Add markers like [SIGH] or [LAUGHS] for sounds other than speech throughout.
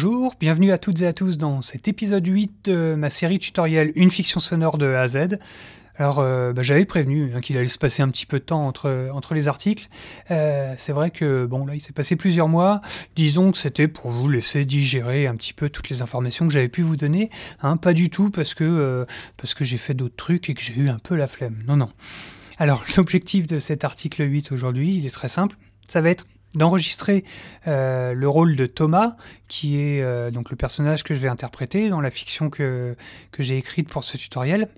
Bonjour, bienvenue à toutes et à tous dans cet épisode 8 de ma série tutoriel Une fiction sonore de A à Z. Alors euh, bah, j'avais prévenu hein, qu'il allait se passer un petit peu de temps entre, entre les articles. Euh, c'est vrai que bon là il s'est passé plusieurs mois. Disons que c'était pour vous laisser digérer un petit peu toutes les informations que j'avais pu vous donner. Hein, pas du tout parce que, euh, parce que j'ai fait d'autres trucs et que j'ai eu un peu la flemme. Non non. Alors [LAUGHS] l'objectif de cet article 8 aujourd'hui, il est très simple. Ça va être d'enregistrer euh, le rôle de Thomas, qui est euh, donc le personnage que je vais interpréter dans la fiction que, que j'ai écrite pour ce tutoriel.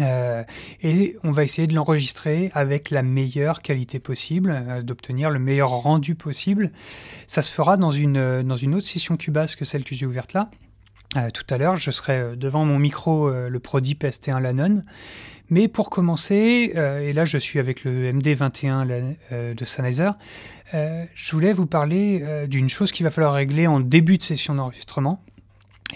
Euh, et on va essayer de l'enregistrer avec la meilleure qualité possible, d'obtenir le meilleur rendu possible. Ça se fera dans une, dans une autre session Cubase que celle que j'ai ouverte là. Euh, tout à l'heure, je serai euh, devant mon micro, euh, le Prodip ST1 Lanon. Mais pour commencer, et là je suis avec le MD21 de Sennheiser, je voulais vous parler d'une chose qu'il va falloir régler en début de session d'enregistrement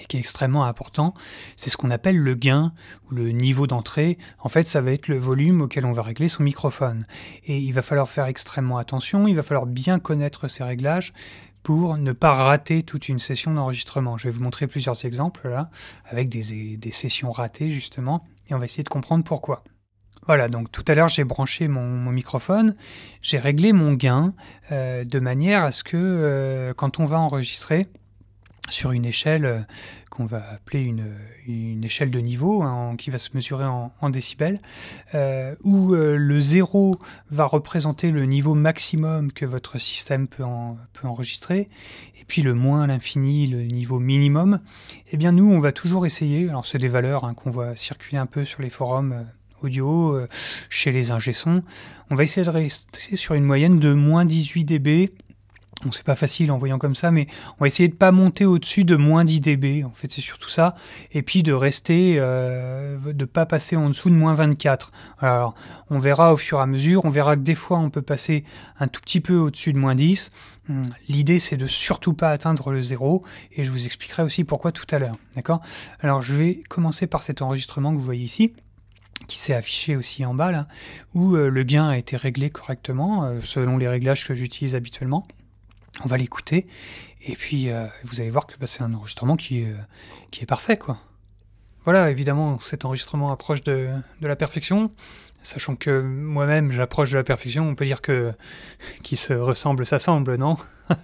et qui est extrêmement important, c'est ce qu'on appelle le gain ou le niveau d'entrée. En fait, ça va être le volume auquel on va régler son microphone. Et il va falloir faire extrêmement attention, il va falloir bien connaître ces réglages, pour ne pas rater toute une session d'enregistrement. Je vais vous montrer plusieurs exemples là, avec des, sessions ratées justement, et on va essayer de comprendre pourquoi. Voilà, donc tout à l'heure j'ai branché mon, microphone, j'ai réglé mon gain euh, de manière à ce que euh, quand on va enregistrer, sur une échelle euh, qu'on va appeler une, échelle de niveau, hein, qui va se mesurer en, décibels, euh, où euh, le zéro va représenter le niveau maximum que votre système peut, peut enregistrer, et puis le moins, l'infini, le niveau minimum. Eh bien, nous, on va toujours essayer, alors c'est des valeurs hein, qu'on voit circuler un peu sur les forums. audio chez les ingésons, on va essayer de rester sur une moyenne de moins 18 dB on c'est pas facile en voyant comme ça, mais on va essayer de pas monter au-dessus de moins 10 dB, en fait c'est surtout ça, et puis de rester, de euh, de pas passer en dessous de moins 24. Alors on verra au fur et à mesure, on verra que des fois on peut passer un tout petit peu au-dessus de moins 10. Hmm, l'idée c'est de surtout pas atteindre le zéro, et je vous expliquerai aussi pourquoi tout à l'heure, d'accord Alors je vais commencer par cet enregistrement que vous voyez ici qui s'est affiché aussi en bas là, où euh, le gain a été réglé correctement euh, selon les réglages que j'utilise habituellement. On va l'écouter et puis euh, vous allez voir que bah, c'est un enregistrement qui, euh, qui est parfait. quoi. Voilà, évidemment, cet enregistrement approche de, de la perfection. Sachant que moi-même, j'approche de la perfection, on peut dire que qui se ressemble s'assemble, non [LAUGHS]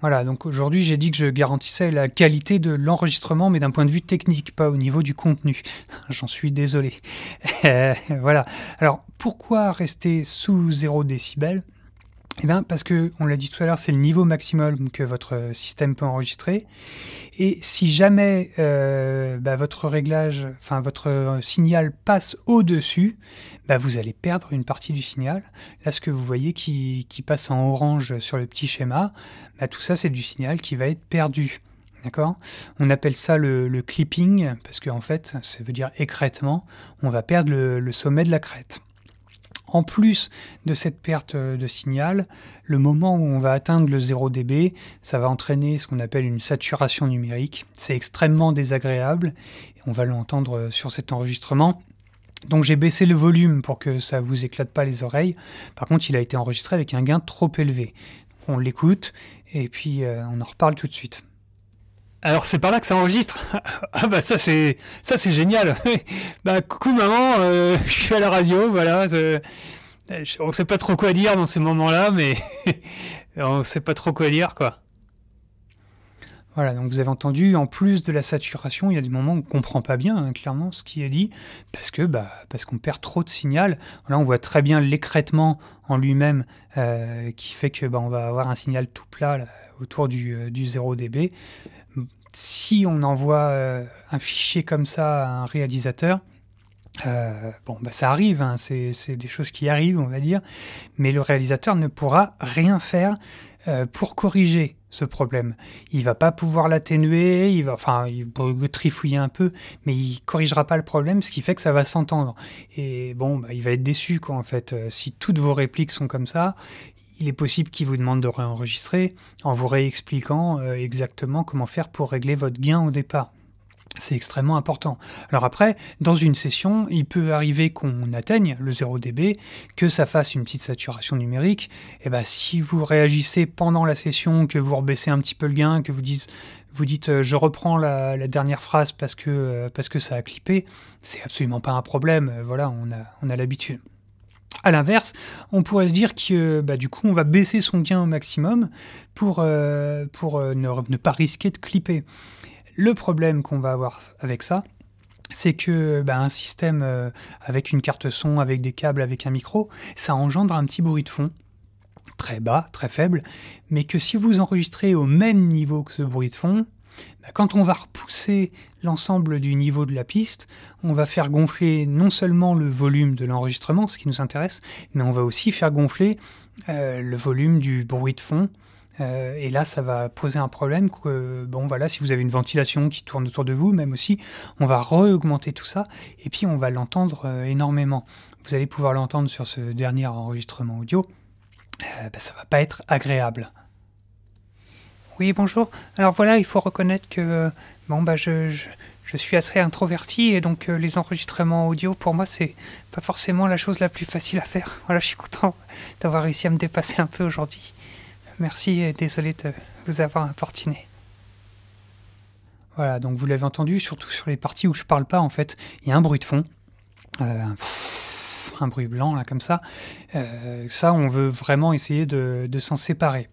Voilà, donc aujourd'hui, j'ai dit que je garantissais la qualité de l'enregistrement, mais d'un point de vue technique, pas au niveau du contenu. [LAUGHS] J'en suis désolé. [LAUGHS] Euh, voilà. Alors, pourquoi rester sous 0 décibels eh bien, parce que, on l'a dit tout à l'heure, c'est le niveau maximum que votre euh, système peut enregistrer. Et si jamais euh, bah, votre réglage, enfin votre euh, signal passe au-dessus, bah, vous allez perdre une partie du signal. Là, ce que vous voyez qui, passe en orange sur le petit schéma, bah, tout ça, c'est du signal qui va être perdu. D'accord On appelle ça le, clipping, parce qu'en en fait, ça veut dire écrètement, On va perdre le sommet de la crête. En plus de cette perte euh, de signal, le moment où on va atteindre le 0 dB, ça va entraîner ce qu'on appelle une saturation numérique. C'est extrêmement désagréable, et on va l'entendre euh, sur cet enregistrement. Donc j'ai baissé le volume pour que ça ne vous éclate pas les oreilles. Par contre, il a été enregistré avec un gain trop élevé. On l'écoute et puis euh, on en reparle tout de suite alors c'est par là que ça enregistre. [LAUGHS] ah bah ça c'est ça c'est génial. [LAUGHS] bah coucou maman, euh, [LAUGHS] je suis à la radio, voilà. On sait pas trop quoi dire dans ces moments-là, mais on ne sait pas trop quoi dire quoi. Voilà, donc vous avez entendu, en plus de la saturation, il y a des moments où on ne comprend pas bien hein, clairement ce qui est dit, parce que bah, parce qu'on perd trop de signal. Là, on voit très bien l'écrètement en lui-même euh, qui fait que bah, on va avoir un signal tout plat autour du, euh, du 0 dB si on envoie euh, un fichier comme ça à un réalisateur, euh, bon, bah, ça arrive, hein, c'est des choses qui arrivent, on va dire, mais le réalisateur ne pourra rien faire euh, pour corriger ce problème. Il va pas pouvoir l'atténuer, il va, enfin, il trifouiller un peu, mais il corrigera pas le problème, ce qui fait que ça va s'entendre. Et bon, bah, il va être déçu, quoi, en fait. Si toutes vos répliques sont comme ça, il est possible qu'il vous demande de réenregistrer en vous réexpliquant euh, exactement comment faire pour régler votre gain au départ. C'est extrêmement important. Alors après, dans une session, il peut arriver qu'on atteigne le 0 dB, que ça fasse une petite saturation numérique. Et eh ben, si vous réagissez pendant la session, que vous rebaissez un petit peu le gain, que vous dites, vous dites euh, je reprends la, dernière phrase parce que, euh, parce que ça a clippé, c'est absolument pas un problème. Voilà, on a, on a l'habitude. À l'inverse, on pourrait se dire que bah, du coup, on va baisser son gain au maximum pour, euh, pour euh, ne, pas risquer de clipper. Le problème qu'on va avoir avec ça, c'est que bah, un système euh, avec une carte son, avec des câbles, avec un micro, ça engendre un petit bruit de fond très bas, très faible, mais que si vous enregistrez au même niveau que ce bruit de fond, bah, quand on va repousser l'ensemble du niveau de la piste, on va faire gonfler non seulement le volume de l'enregistrement, ce qui nous intéresse, mais on va aussi faire gonfler euh, le volume du bruit de fond. Euh, et là, ça va poser un problème. Que, bon, voilà, si vous avez une ventilation qui tourne autour de vous, même aussi, on va re-augmenter tout ça, et puis on va l'entendre euh, énormément. Vous allez pouvoir l'entendre sur ce dernier enregistrement audio. Bah, ça ne va pas être agréable. Oui, bonjour. Alors voilà, il faut reconnaître que euh, bon, bah, je, je, suis assez introverti et donc euh, les enregistrements audio, pour moi, c'est pas forcément la chose la plus facile à faire. Voilà, je suis content d'avoir réussi à me dépasser un peu aujourd'hui. Merci et désolé de vous avoir importuné. Voilà, donc vous l'avez entendu, surtout sur les parties où je parle pas, en fait, il y a un bruit de fond. Euh, un bruit blanc, là, comme ça. ça, on veut vraiment essayer de s'en séparer.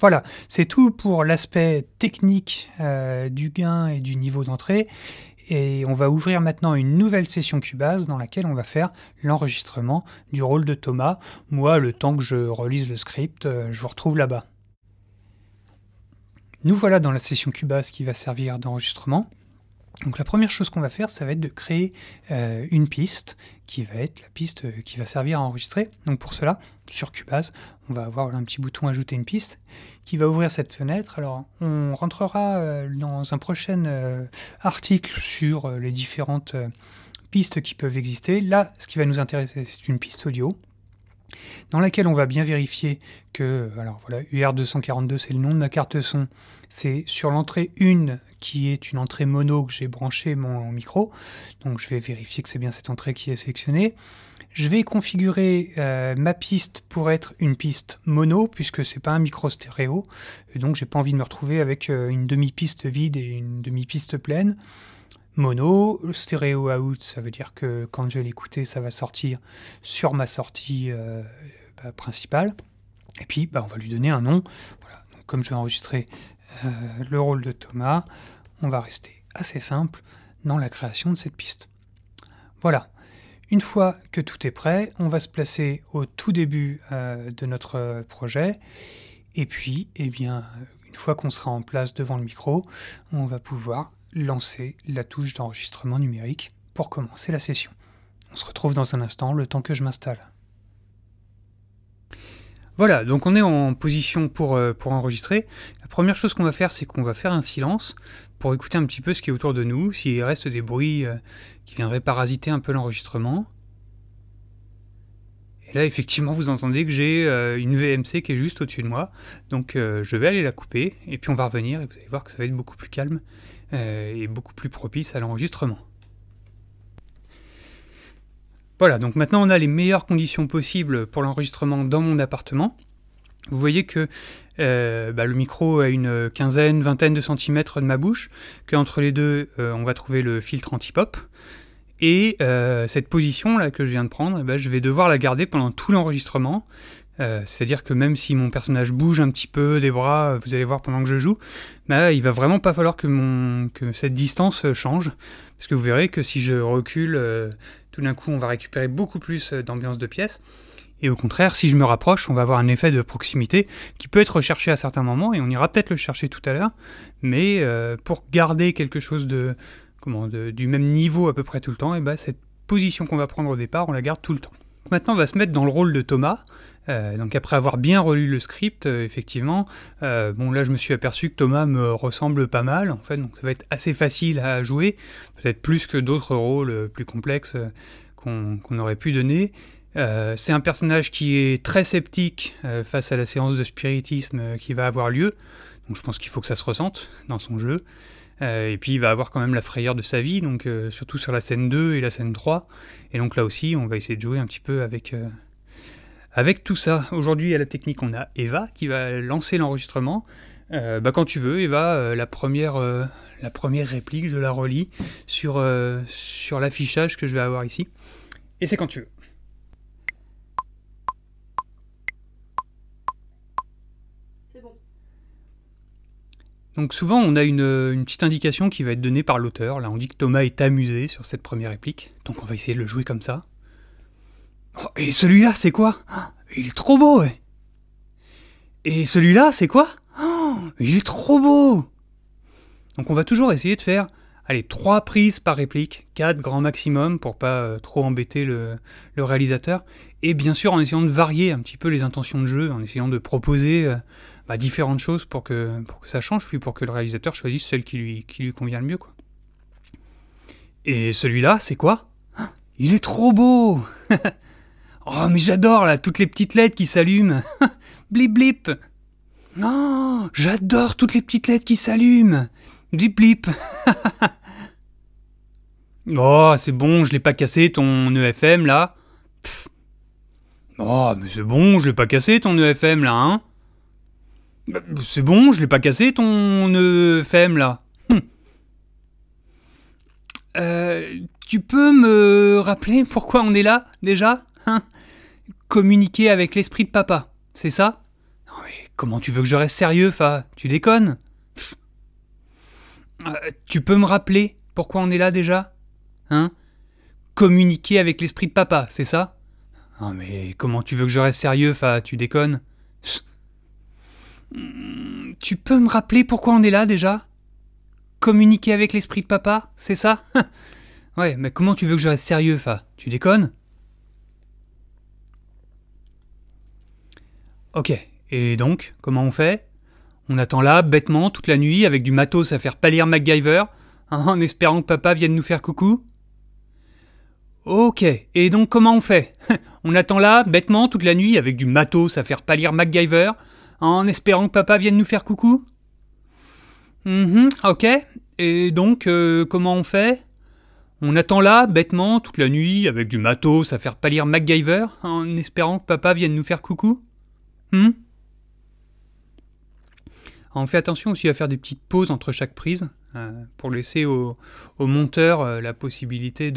Voilà, c'est tout pour l'aspect technique euh, du gain et du niveau d'entrée. Et on va ouvrir maintenant une nouvelle session Cubase dans laquelle on va faire l'enregistrement du rôle de Thomas. Moi, le temps que je relise le script, euh, je vous retrouve là-bas. Nous voilà dans la session Cubase qui va servir d'enregistrement. Donc la première chose qu'on va faire, ça va être de créer euh, une piste qui va être la piste euh, qui va servir à enregistrer. Donc pour cela, sur Cubase, on va avoir un petit bouton ajouter une piste qui va ouvrir cette fenêtre. Alors on rentrera euh, dans un prochain article sur les différentes pistes qui peuvent exister. Là, ce qui va nous intéresser, c'est une piste audio dans laquelle on va bien vérifier que, alors voilà, UR242 c'est le nom de ma carte son, c'est sur l'entrée 1 qui est une entrée mono que j'ai branché mon micro, donc je vais vérifier que c'est bien cette entrée qui est sélectionnée. Je vais configurer euh, ma piste pour être une piste mono puisque ce n'est pas un micro stéréo, donc j'ai pas envie de me retrouver avec euh, une demi-piste vide et une demi-piste pleine mono. Stéréo out, ça veut dire que quand je vais l'écouter, ça va sortir sur ma sortie euh, bah, principale. Et puis, bah, on va lui donner un nom. comme je vais enregistrer euh, le rôle de Thomas, on va rester assez simple dans la création de cette piste. Voilà. Une fois que tout est prêt, on va se placer au tout début euh, de notre projet. Et puis, eh bien, une fois qu'on sera en place devant le micro, on va pouvoir lancer la touche d'enregistrement numérique pour commencer la session. On se retrouve dans un instant, le temps que je m'installe. Voilà, donc on est en position pour, euh, pour enregistrer. La première chose qu'on va faire, c'est qu'on va faire un silence pour écouter un petit peu ce qui est autour de nous, s'il reste des bruits euh, qui viendraient parasiter un peu l'enregistrement. Et là, effectivement, vous entendez que j'ai euh, une VMC qui est juste au-dessus de moi. Donc, je vais aller la couper et puis on va revenir et vous allez voir que ça va être beaucoup plus calme euh, est beaucoup plus propice à l'enregistrement. Voilà, donc maintenant on a les meilleures conditions possibles pour l'enregistrement dans mon appartement. Vous voyez que euh, bah, le micro a une quinzaine, vingtaine de centimètres de ma bouche, qu'entre les deux euh, on va trouver le filtre anti-pop. Et cette position là que je viens de prendre, eh ben, je vais devoir la garder pendant tout l'enregistrement, euh, c'est-à-dire que même si mon personnage bouge un petit peu des bras, euh, vous allez voir pendant que je joue, bah, il va vraiment pas falloir que, mon, cette distance euh, change, parce que vous verrez que si je recule, tout d'un coup on va récupérer beaucoup plus d'ambiance de pièce, et au contraire, si je me rapproche, on va avoir un effet de proximité qui peut être recherché à certains moments, et on ira peut-être le chercher tout à l'heure, mais pour garder quelque chose de, comment, du même niveau à peu près tout le temps, et eh ben, cette position qu'on va prendre au départ, on la garde tout le temps. Maintenant, on va se mettre dans le rôle de Thomas. Euh, donc après avoir bien relu le script, euh, effectivement, euh, bon là je me suis aperçu que Thomas me ressemble pas mal en fait, donc ça va être assez facile à jouer, peut-être plus que d'autres rôles plus complexes qu'on aurait pu donner. C'est un personnage qui est très sceptique face à la séance de spiritisme qui va avoir lieu, donc je pense qu'il faut que ça se ressente dans son jeu. Euh, et puis il va avoir quand même la frayeur de sa vie, donc euh, surtout sur la scène 2 et la scène 3. Et donc là aussi, on va essayer de jouer un petit peu avec, euh, avec tout ça. Aujourd'hui, à la technique, on a Eva qui va lancer l'enregistrement. Bah, quand tu veux, Eva, la, première, la première réplique, je la relis sur, sur l'affichage que je vais avoir ici. Et c'est quand tu veux. C'est bon. Donc souvent, on a euh, une, petite indication qui va être donnée par l'auteur. Là, on dit que Thomas est amusé sur cette première réplique, donc on va essayer de le jouer comme ça. Oh, et celui-là, c'est quoi ah, Il est trop beau Et celui-là, c'est quoi ah, Il est trop beau Donc on va toujours essayer de faire allez, trois prises par réplique, quatre grand maximum pour pas euh, trop embêter le, réalisateur, et bien sûr en essayant de varier un petit peu les intentions de jeu, en essayant de proposer euh, bah, différentes choses pour que, pour ça change, puis pour que le réalisateur choisisse celle qui lui, qui lui convient le mieux. Quoi. Et celui-là, c'est quoi ah, Il est trop beau [LAUGHS] Oh, mais j'adore là, toutes les petites lettres qui s'allument [LAUGHS] Blip blip Non, j'adore toutes les petites lettres qui s'allument Blip blip [LAUGHS] Oh, c'est bon, je l'ai pas cassé ton EFM là Oh, mais c'est bon, je l'ai pas cassé ton EFM là, hein bah, c'est bon, je l'ai pas cassé ton Femme, là. tu hum. peux me rappeler pourquoi on est là déjà Communiquer avec l'esprit de papa, c'est ça mais comment tu veux que je reste sérieux, Fa Tu déconnes Tu peux me rappeler pourquoi on est là déjà Hein Communiquer avec l'esprit de papa, c'est ça mais comment tu veux que je reste sérieux, Fa Tu déconnes Hmm, tu peux me rappeler pourquoi on est là déjà Communiquer avec l'esprit de papa, c'est ça [LAUGHS] Ouais, mais comment tu veux que je reste sérieux, Fa Tu déconnes Ok, et donc, comment on fait On attend là, bêtement, toute la nuit, avec du matos à faire pâlir MacGyver, hein, en espérant que papa vienne nous faire coucou Ok, et donc comment on fait [LAUGHS] On attend là, bêtement, toute la nuit, avec du matos à faire pâlir MacGyver, en espérant que papa vienne nous faire coucou Hum hum, Ok. Et donc, euh, comment on fait On attend là, bêtement, toute la nuit, avec du matos à faire pâlir MacGyver, en espérant que papa vienne nous faire coucou hmm on fait attention aussi à faire des petites pauses entre chaque prise euh, pour laisser au, monteur euh, la possibilité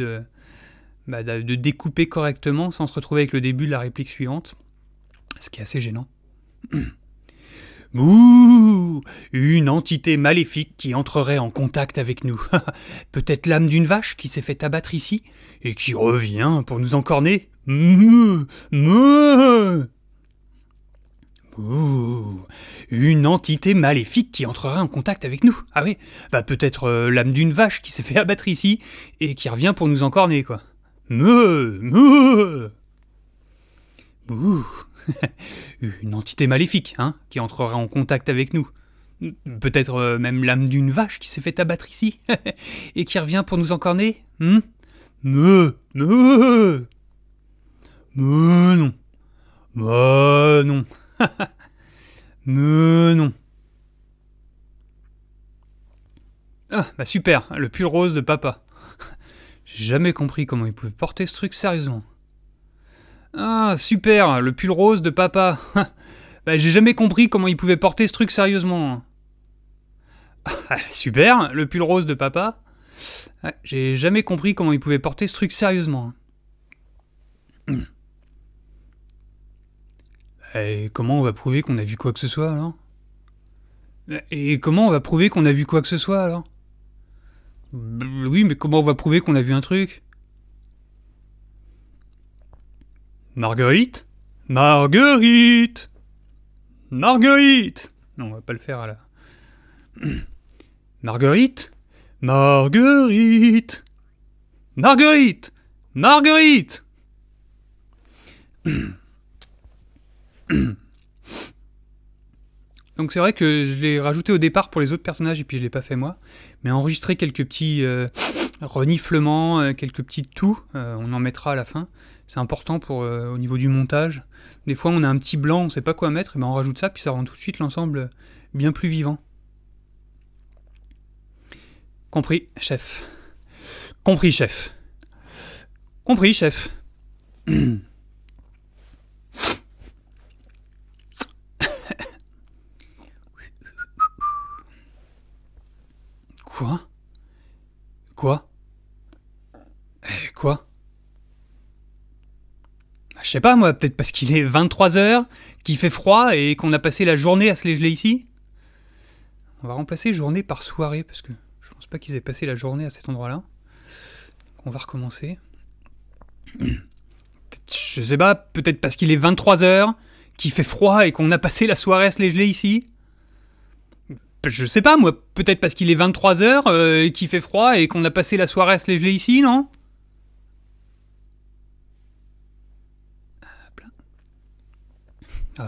bah, de, de, découper correctement sans se retrouver avec le début de la réplique suivante, ce qui est assez gênant. [CLEARS THROAT] Ouh Une entité maléfique qui entrerait en contact avec nous. [LAUGHS] Peut-être l'âme d'une vache qui s'est fait abattre ici et qui revient pour nous encorner. Ouh, une entité maléfique qui entrerait en contact avec nous. Ah oui, bah peut-être euh, l'âme d'une vache qui s'est fait abattre ici et qui revient pour nous encorner, quoi. [LAUGHS] Une entité maléfique, hein, qui entrera en contact avec nous. Peut-être euh, même l'âme d'une vache qui s'est fait abattre ici, [LAUGHS] et qui revient pour nous encorner hmm? Meu Me Me non Me bah, non [LAUGHS] Me non Ah, bah super, le pull rose de papa. J'ai jamais compris comment il pouvait porter ce truc sérieusement. Ah, super, le pull rose de papa. [LAUGHS] Bah, j'ai jamais compris comment il pouvait porter ce truc sérieusement. [LAUGHS] Ah, super, le pull rose de papa. j'ai jamais compris comment il pouvait porter ce truc sérieusement. [CLEARS THROAT] Et comment on va prouver qu'on a vu quoi que ce soit alors Et comment on va prouver qu'on a vu quoi que ce soit alors bah, Oui, mais comment on va prouver qu'on a vu un truc Marguerite Marguerite Marguerite Non, on va pas le faire à la... Marguerite Marguerite Marguerite Marguerite Donc c'est vrai que je l'ai rajouté au départ pour les autres personnages et puis je l'ai pas fait moi, mais enregistrer quelques petits euh, reniflements, euh, quelques petits touts, euh, on en mettra à la fin. C'est important pour, euh, au niveau du montage. Des fois, on a un petit blanc, on ne sait pas quoi mettre, mais ben, on rajoute ça, puis ça rend tout de suite l'ensemble bien plus vivant. Compris, chef. Compris, chef. Compris, chef. [COUGHS] Quoi Quoi eh, Quoi je sais pas moi, peut-être parce qu'il est 23h, qu'il fait froid et qu'on a passé la journée à se les geler ici On va remplacer journée par soirée parce que je pense pas qu'ils aient passé la journée à cet endroit-là. On va recommencer. [CLEARS THROAT] je sais pas, peut-être parce qu'il est 23h, qu'il fait froid et qu'on a passé la soirée à se les geler ici Je sais pas moi, peut-être parce qu'il est 23h, euh, et qu'il fait froid et qu'on a passé la soirée à se les geler ici, non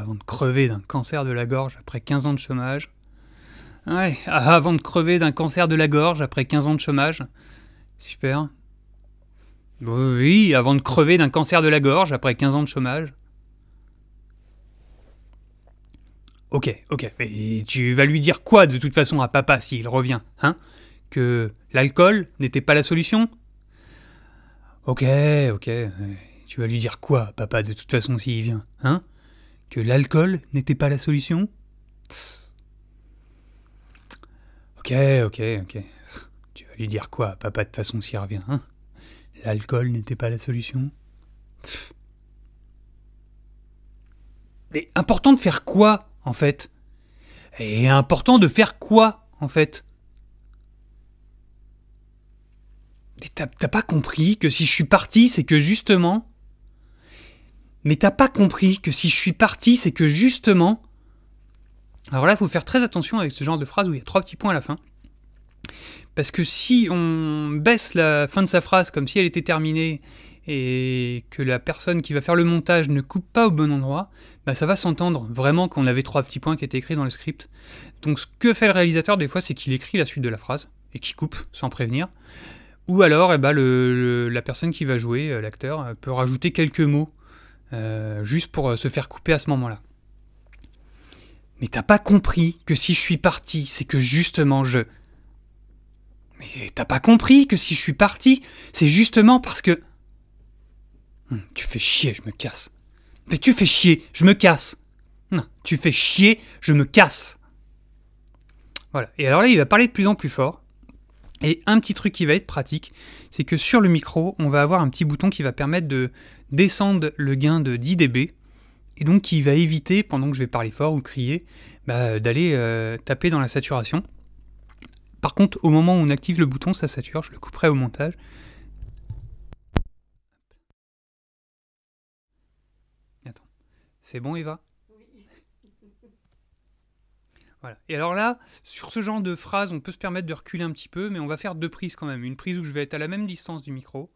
avant de crever d'un cancer de la gorge après 15 ans de chômage. Ouais, ah, avant de crever d'un cancer de la gorge après 15 ans de chômage. Super. Oui, avant de crever d'un cancer de la gorge après 15 ans de chômage. Ok, ok. et tu vas lui dire quoi de toute façon à papa s'il revient, hein Que l'alcool n'était pas la solution Ok, ok. Tu vas lui dire quoi à papa de toute façon s'il vient, hein que l'alcool n'était pas la solution Ok, ok, ok. Tu vas lui dire quoi, papa, de toute façon s'y revient, hein? L'alcool n'était pas la solution Mais important de faire quoi, en fait Et important de faire quoi, en fait T'as pas compris que si je suis parti, c'est que justement, mais t'as pas compris que si je suis parti, c'est que justement. Alors là, il faut faire très attention avec ce genre de phrase où il y a trois petits points à la fin. Parce que si on baisse la fin de sa phrase comme si elle était terminée et que la personne qui va faire le montage ne coupe pas au bon endroit, bah ça va s'entendre vraiment qu'on avait trois petits points qui étaient écrits dans le script. Donc ce que fait le réalisateur des fois, c'est qu'il écrit la suite de la phrase et qu'il coupe sans prévenir. Ou alors, et eh bah, ben, la personne qui va jouer, euh, l'acteur, euh, peut rajouter quelques mots euh, juste pour euh, se faire couper à ce moment-là. Mais t'as pas compris que si je suis parti, c'est que justement je... Mais t'as pas compris que si je suis parti, c'est justement parce que... Hum, tu fais chier, je me casse. Mais tu fais chier, je me casse. Non, tu fais chier, je me casse. Voilà. Et alors là, il va parler de plus en plus fort. Et un petit truc qui va être pratique, c'est que sur le micro, on va avoir un petit bouton qui va permettre de descendre le gain de 10 dB, et donc qui va éviter, pendant que je vais parler fort ou crier, bah, d'aller euh, taper dans la saturation. Par contre, au moment où on active le bouton, ça sature, je le couperai au montage. Attends. C'est bon, Eva et alors là, sur ce genre de phrase, on peut se permettre de reculer un petit peu, mais on va faire deux prises quand même. Une prise où je vais être à la même distance du micro,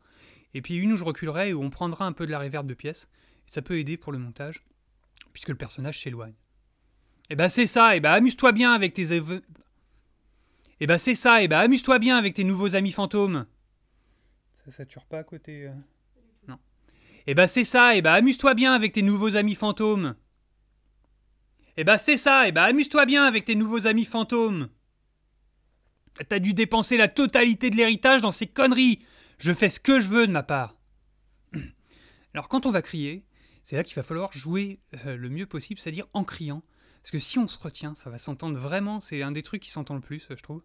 et puis une où je reculerai et où on prendra un peu de la réverb de pièce. ça peut aider pour le montage, puisque le personnage s'éloigne. Et eh bah ben, c'est ça, et eh bah ben, amuse-toi bien avec tes... Et eh bah ben, c'est ça, et ben amuse-toi bien avec tes nouveaux amis fantômes. Ça sature pas à côté... Euh non. Et bah c'est ça, et bah amuse-toi bien avec tes nouveaux amis fantômes. Eh ben c'est ça, et eh ben amuse-toi bien avec tes nouveaux amis fantômes. T'as dû dépenser la totalité de l'héritage dans ces conneries. Je fais ce que je veux de ma part. [CLEARS THROAT] Alors quand on va crier, c'est là qu'il va falloir jouer euh, le mieux possible, c'est-à-dire en criant. Parce que si on se retient, ça va s'entendre vraiment, c'est un des trucs qui s'entend le plus, je trouve.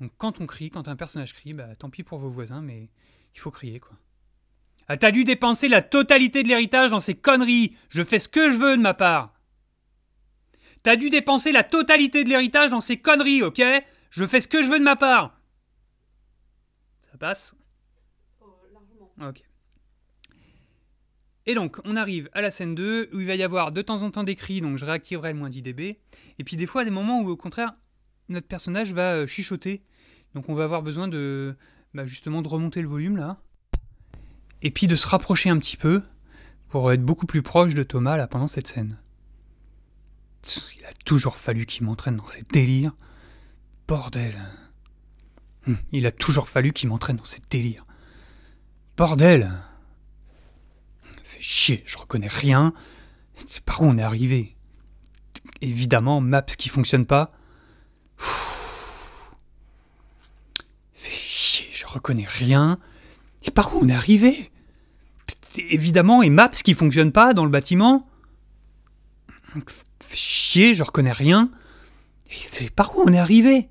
Donc quand on crie, quand un personnage crie, bah tant pis pour vos voisins, mais il faut crier quoi. Ah, t'as dû dépenser la totalité de l'héritage dans ces conneries. Je fais ce que je veux de ma part. T'as dû dépenser la totalité de l'héritage dans ces conneries, ok Je fais ce que je veux de ma part. Ça passe oh, largement. Ok. Et donc, on arrive à la scène 2, où il va y avoir de temps en temps des cris, donc je réactiverai le moins 10 dB. Et puis des fois, des moments où, au contraire, notre personnage va euh, chuchoter. Donc on va avoir besoin de, bah, justement, de remonter le volume, là. Et puis de se rapprocher un petit peu, pour être beaucoup plus proche de Thomas, là, pendant cette scène. Il a toujours fallu qu'il m'entraîne dans ces délires. Bordel. Hum, il a toujours fallu qu'il m'entraîne dans ces délires. Bordel. Fais chier, je reconnais rien. C'est par où on est arrivé. Évidemment, maps qui fonctionne pas. Fais chier, je reconnais rien. C'est par où on est arrivé Évidemment, et maps qui fonctionne pas dans le bâtiment chier, je reconnais rien. Et c'est par où on est arrivé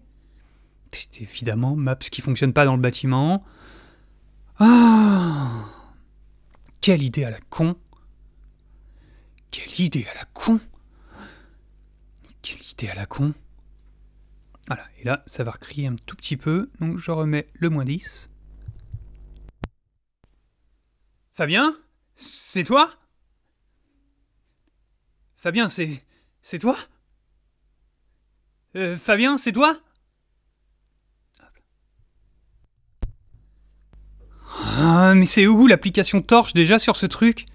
C'est évidemment maps qui fonctionne pas dans le bâtiment. Ah Quelle idée à la con Quelle idée à la con Quelle idée à la con Voilà, et là, ça va recrier un tout petit peu, donc je remets le moins 10. Fabien C'est toi Fabien, c'est... C'est toi euh, Fabien, c'est toi Ah, mais c'est où l'application Torche déjà sur ce truc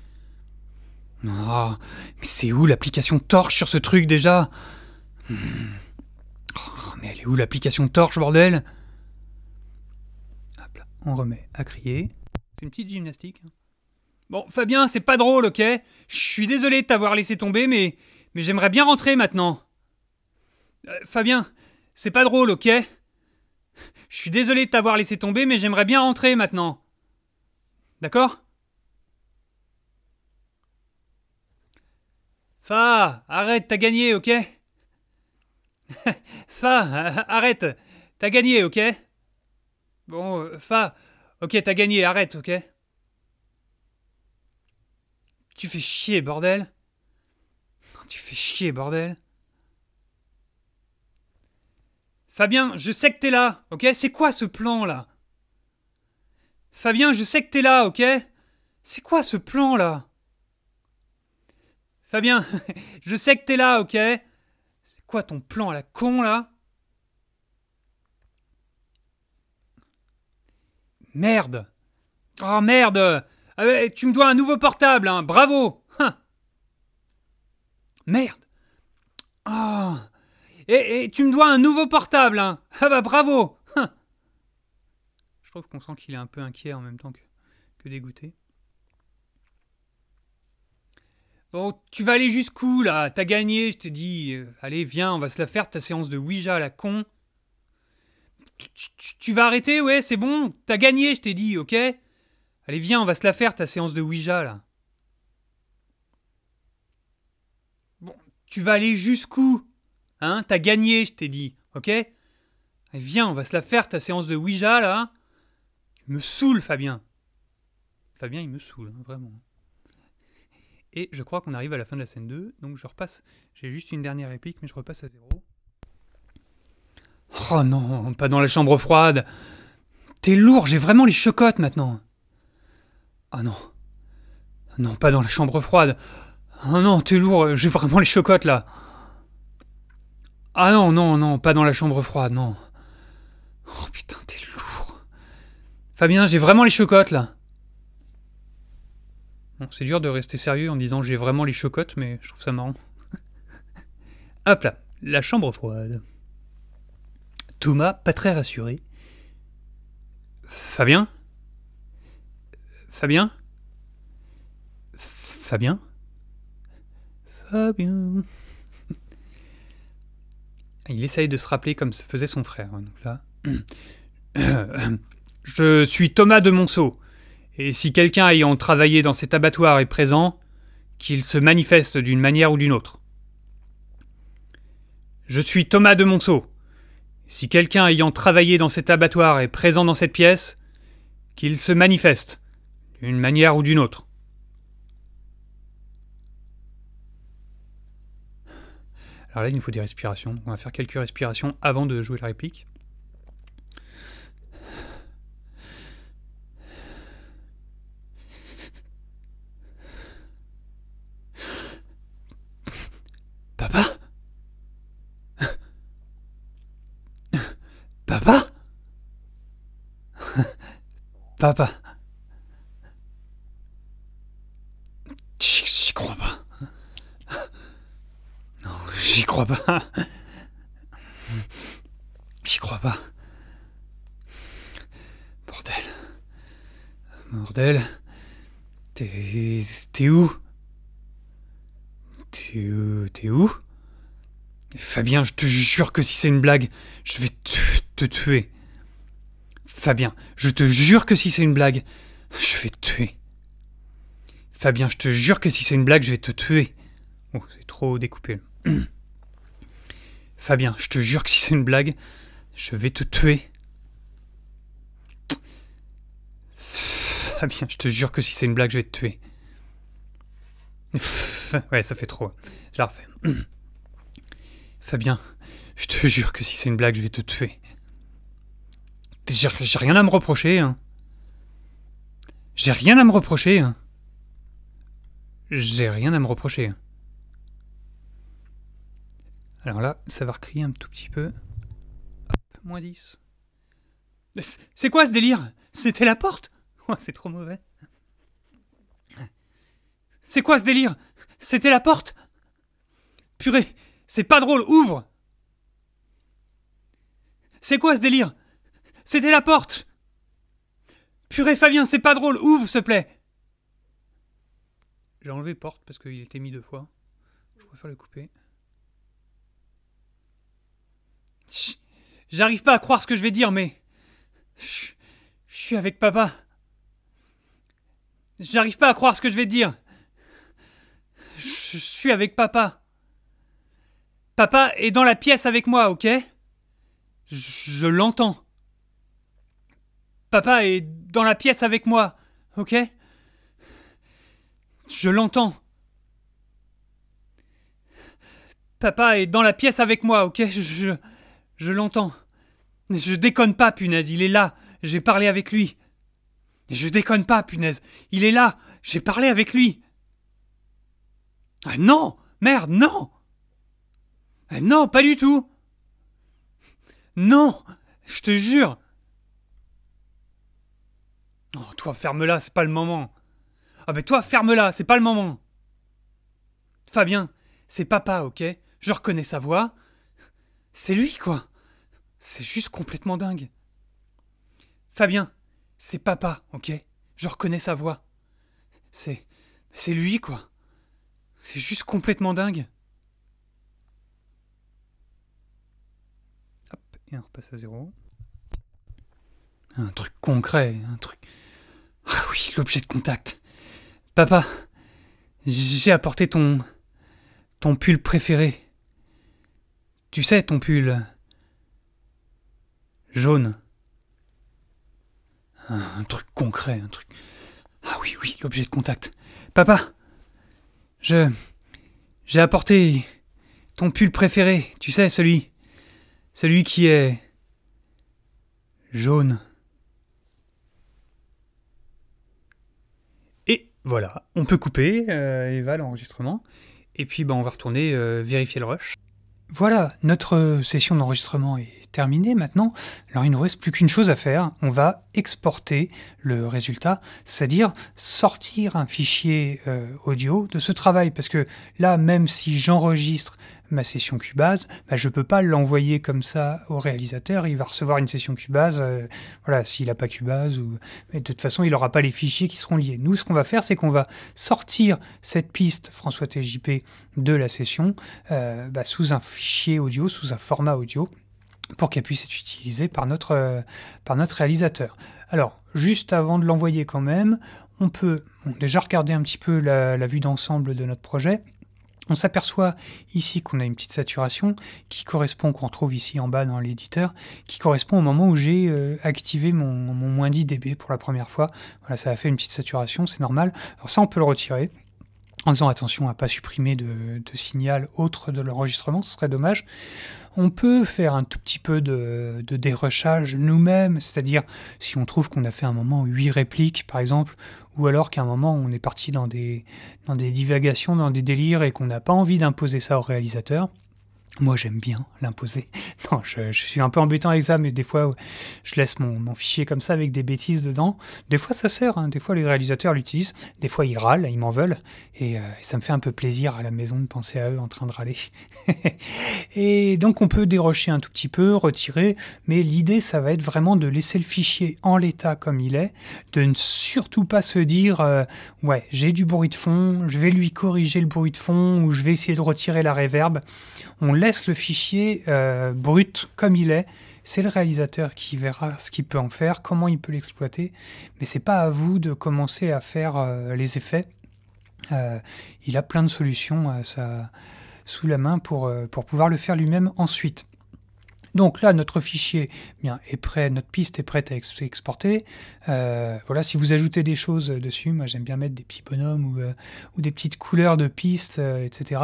ah, mais c'est où l'application Torche sur ce truc déjà hmm. ah, Mais elle est où l'application Torche, bordel Hop là, on remet à crier. C'est une petite gymnastique. Bon, Fabien, c'est pas drôle, ok Je suis désolé de t'avoir laissé tomber, mais mais j'aimerais bien rentrer maintenant. Euh, Fabien, c'est pas drôle, ok Je suis désolé de t'avoir laissé tomber, mais j'aimerais bien rentrer maintenant. D'accord Fa, arrête, t'as gagné, ok [LAUGHS] Fa, arrête, t'as gagné, ok Bon, euh, Fa, ok, t'as gagné, arrête, ok Tu fais chier, bordel tu fais chier, bordel. Fabien, je sais que t'es là, ok C'est quoi ce plan là Fabien, je sais que t'es là, ok C'est quoi ce plan là Fabien, [LAUGHS] je sais que t'es là, ok C'est quoi ton plan à la con là Merde Oh merde ah, Tu me dois un nouveau portable, hein, Bravo Merde ah. et, tu me dois un nouveau portable, hein Ah bah bravo hein. Je trouve qu'on sent qu'il est un peu inquiet en même temps que, que dégoûté. Bon, tu vas aller jusqu'où là T'as gagné, je t'ai dit. Euh, allez, viens, on va se la faire, ta séance de Ouija la con. Tu, tu vas arrêter, ouais, c'est bon. T'as gagné, je t'ai dit, ok Allez, viens, on va se la faire, ta séance de Ouija là. Tu vas aller jusqu'où Hein T'as gagné, je t'ai dit, ok eh, Viens, on va se la faire, ta séance de Ouija, là. Hein? Il me saoule, Fabien. Fabien, il me saoule, hein, vraiment. Et je crois qu'on arrive à la fin de la scène 2, donc je repasse. J'ai juste une dernière réplique, mais je repasse à zéro. Oh non, pas dans la chambre froide T'es lourd, j'ai vraiment les chocottes maintenant. oh non. Non, pas dans la chambre froide. Oh non, t'es lourd, euh, j'ai vraiment les chocottes là. Ah non, non, non, pas dans la chambre froide, non. Oh putain, t'es lourd. Fabien, j'ai vraiment les chocottes là. Bon, c'est dur de rester sérieux en disant j'ai vraiment les chocottes, mais je trouve ça marrant. [LAUGHS] Hop là, la chambre froide. Thomas, pas très rassuré. Fabien Fabien Fabien ah, il essaye de se rappeler comme se faisait son frère. Hein, là, [COUGHS] je suis Thomas de Monceau, et si quelqu'un ayant travaillé dans cet abattoir est présent, qu'il se manifeste d'une manière ou d'une autre. Je suis Thomas de Monceau. Si quelqu'un ayant travaillé dans cet abattoir est présent dans cette pièce, qu'il se manifeste d'une manière ou d'une autre. Alors là, il nous faut des respirations. on va faire quelques respirations avant de jouer la réplique. Papa Papa Papa crois pas. J'y crois pas. Bordel. Bordel. T'es. où T'es où euh, T'es où Fabien, je te jure que si c'est une blague, je vais te, te tuer. Fabien, je te jure que si c'est une blague, je vais te tuer. Fabien, je te jure que si c'est une blague, je vais te tuer. Oh, c'est trop découpé. [CLEARS THROAT] Fabien, je te jure que si c'est une blague, je vais te tuer. Fabien, je te jure que si c'est une blague, je vais te tuer. [LAUGHS] ouais, ça fait trop. Je [CLEARS THROAT] Fabien, je te jure que si c'est une blague, je vais te tuer. J'ai rien à me reprocher. Hein. J'ai rien à me reprocher. Hein. J'ai rien à me reprocher. Hein. Alors là, ça va recrier un tout petit peu. Hop, moins 10. C'est quoi ce délire C'était la porte [LAUGHS] oh, C'est trop mauvais. C'est quoi ce délire C'était la porte Purée, c'est pas drôle, ouvre C'est quoi ce délire C'était la porte Purée Fabien, c'est pas drôle, ouvre s'il te plaît J'ai enlevé porte parce qu'il était mis deux fois. Je préfère le couper. J'arrive pas à croire ce que je vais dire, mais. Je, suis avec papa. J'arrive pas à croire ce que je vais dire. Je, suis avec papa. Papa est dans la pièce avec moi, ok je l'entends. Papa est dans la pièce avec moi, ok Je l'entends. Papa est dans la pièce avec moi, ok je... Je l'entends. Je déconne pas, punaise, il est là. J'ai parlé avec lui. Je déconne pas, punaise. Il est là. J'ai parlé avec lui. Ah non Merde, non ah Non, pas du tout Non Je te jure oh, toi, ferme-la, c'est pas le moment. Ah ben toi, ferme-la, c'est pas le moment. Fabien, c'est papa, ok Je reconnais sa voix, c'est lui, quoi. C'est juste complètement dingue. Fabien, c'est papa, ok Je reconnais sa voix. C'est. C'est lui, quoi. C'est juste complètement dingue. Hop, et on repasse à zéro. Un truc concret, un truc. Ah oui, l'objet de contact. Papa, j'ai apporté ton. ton pull préféré. Tu sais, ton pull. Jaune. Un, truc concret, un truc. Ah oui, oui, l'objet de contact. Papa Je. J'ai apporté ton pull préféré, tu sais, celui. Celui qui est. jaune. Et voilà, on peut couper, euh, Eva, l'enregistrement. Et puis, bah, on va retourner euh, vérifier le rush. Voilà, notre session d'enregistrement est terminée maintenant. Alors il ne nous reste plus qu'une chose à faire, on va exporter le résultat, c'est-à-dire sortir un fichier euh, audio de ce travail. Parce que là, même si j'enregistre ma session Cubase, bah, je ne peux pas l'envoyer comme ça au réalisateur. Il va recevoir une session Cubase, euh, voilà, s'il n'a pas Cubase. Ou... de toute façon, il n'aura pas les fichiers qui seront liés. Nous, ce qu'on va faire, c'est qu'on va sortir cette piste François TJP de la session euh, bah, sous un fichier audio, sous un format audio, pour qu'elle puisse être utilisée par notre, euh, par notre réalisateur. Alors, juste avant de l'envoyer quand même, on peut déjà regarder un petit peu la, la vue d'ensemble de notre projet. On s'aperçoit ici qu'on a une petite saturation qui correspond, qu'on retrouve ici en bas dans l'éditeur, qui correspond au moment où j'ai euh, activé mon, moins 10 dB pour la première fois. Voilà, ça a fait une petite saturation, c'est normal. Alors ça, on peut le retirer en disant attention à pas supprimer de, signal autre de l'enregistrement, ce serait dommage. On peut faire un tout petit peu de, de nous-mêmes, c'est-à-dire si on trouve qu'on a fait un moment 8 répliques par exemple, ou alors qu'à un moment on est parti dans des, dans des divagations, dans des délires et qu'on n'a pas envie d'imposer ça au réalisateur, moi, j'aime bien l'imposer. [LAUGHS] Non, je, suis un peu embêtant avec ça, mais des fois, je laisse mon, fichier comme ça avec des bêtises dedans. Des fois, ça sert. Hein. Des fois, les réalisateurs l'utilisent. Des fois, ils râlent, ils m'en veulent. Et euh, ça me fait un peu plaisir à la maison de penser à eux en train de râler. [LAUGHS] et donc, on peut dérocher un tout petit peu, retirer. Mais l'idée, ça va être vraiment de laisser le fichier en l'état comme il est. De ne surtout pas se dire euh, Ouais, j'ai du bruit de fond, je vais lui corriger le bruit de fond ou je vais essayer de retirer la réverbe on laisse le fichier euh, brut comme il est. C'est le réalisateur qui verra ce qu'il peut en faire, comment il peut l'exploiter, mais c'est pas à vous de commencer à faire euh, les effets. Euh, il a plein de solutions sous la main pour, pour pouvoir le faire lui-même ensuite. Donc là, notre fichier eh bien, est prêt, notre piste est prête à exporter. voilà, si vous ajoutez des choses dessus, moi j'aime bien mettre des petits bonhommes ou, des petites couleurs de pistes, etc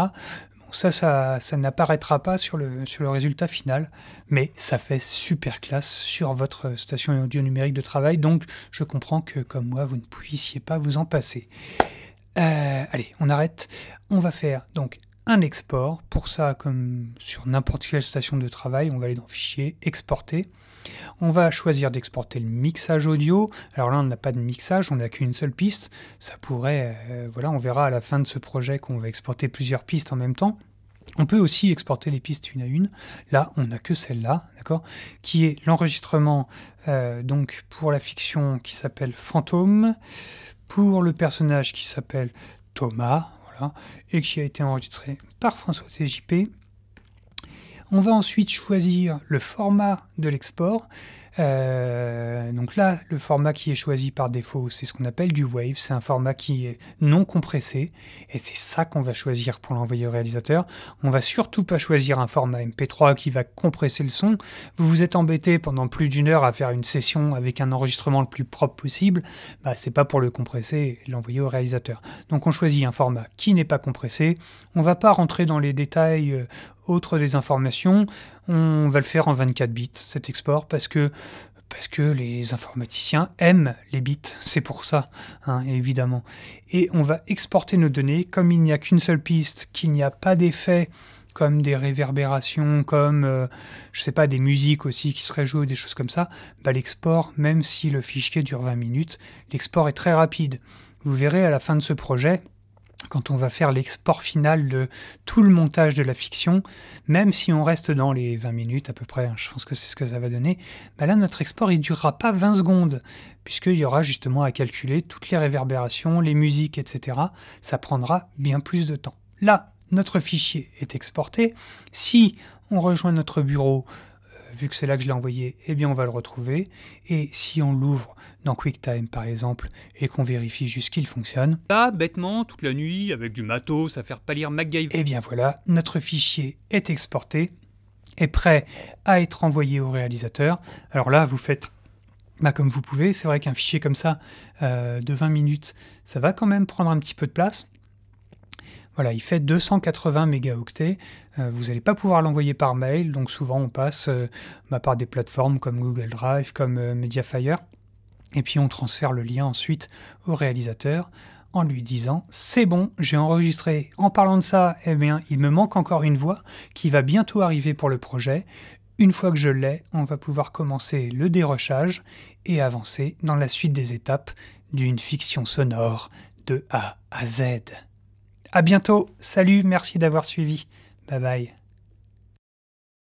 ça, ça, ça n'apparaîtra pas sur le, sur le résultat final, mais ça fait super classe sur votre station audio numérique de travail, donc je comprends que, comme moi, vous ne puissiez pas vous en passer. Euh, allez, on arrête. On va faire donc un export. Pour ça, comme sur n'importe quelle station de travail, on va aller dans Fichier, Exporter. On va choisir d'exporter le mixage audio. Alors là, on n'a pas de mixage, on n'a qu'une seule piste. Ça pourrait, euh, voilà, on verra à la fin de ce projet qu'on va exporter plusieurs pistes en même temps. On peut aussi exporter les pistes une à une. Là, on n'a que celle-là, d'accord, qui est l'enregistrement euh, donc pour la fiction qui s'appelle Fantôme, pour le personnage qui s'appelle Thomas, et qui a été enregistré par François TJP. On va ensuite choisir le format de l'export. Euh, donc là, le format qui est choisi par défaut, c'est ce qu'on appelle du wave. C'est un format qui est non compressé. Et c'est ça qu'on va choisir pour l'envoyer au réalisateur. On va surtout pas choisir un format MP3 qui va compresser le son. Vous vous êtes embêté pendant plus d'une heure à faire une session avec un enregistrement le plus propre possible. Bah, c'est pas pour le compresser et l'envoyer au réalisateur. Donc on choisit un format qui n'est pas compressé. On va pas rentrer dans les détails euh, autre des informations, on va le faire en 24 bits, cet export, parce que parce que les informaticiens aiment les bits, c'est pour ça, hein, évidemment. Et on va exporter nos données, comme il n'y a qu'une seule piste, qu'il n'y a pas d'effet comme des réverbérations, comme, euh, je sais pas, des musiques aussi qui seraient jouées, des choses comme ça, bah, l'export, même si le fichier dure 20 minutes, l'export est très rapide. Vous verrez à la fin de ce projet, quand on va faire l'export final de tout le montage de la fiction, même si on reste dans les 20 minutes à peu près, hein, je pense que c'est ce que ça va donner, bah là notre export il durera pas 20 secondes, puisqu'il y aura justement à calculer toutes les réverbérations, les musiques, etc. Ça prendra bien plus de temps. Là, notre fichier est exporté. Si on rejoint notre bureau, vu que c'est là que je l'ai envoyé, eh bien on va le retrouver. Et si on l'ouvre dans QuickTime par exemple et qu'on vérifie juste qu'il fonctionne. Là, bêtement, toute la nuit, avec du matos, ça faire pâlir MacGyver. Eh bien voilà, notre fichier est exporté, est prêt à être envoyé au réalisateur. Alors là, vous faites bah, comme vous pouvez. C'est vrai qu'un fichier comme ça euh, de 20 minutes, ça va quand même prendre un petit peu de place. Voilà, il fait 280 mégaoctets. Euh, vous n'allez pas pouvoir l'envoyer par mail, donc souvent on passe euh, bah, par des plateformes comme Google Drive, comme euh, Mediafire, et puis on transfère le lien ensuite au réalisateur en lui disant c'est bon, j'ai enregistré. En parlant de ça, eh bien, il me manque encore une voix qui va bientôt arriver pour le projet. Une fois que je l'ai, on va pouvoir commencer le dérochage et avancer dans la suite des étapes d'une fiction sonore de A à Z. À bientôt. Salut, merci d'avoir suivi. Bye bye.